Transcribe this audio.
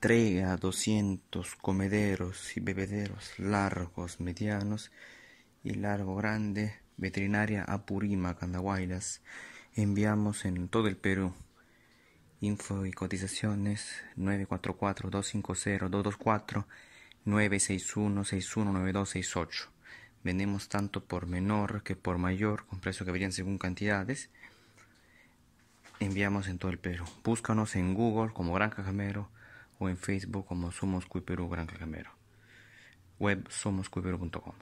entrega 200 comederos y bebederos largos, medianos y largo grande, veterinaria Apurima, Candahuaylas Enviamos en todo el Perú. Info y cotizaciones 944-250-224-961-619268. Vendemos tanto por menor que por mayor, con precios que varían según cantidades. Enviamos en todo el Perú. Búscanos en Google como Gran Cajamero o en Facebook como Somos Cuipero Gran Cajamero. Web somoscuipero.com.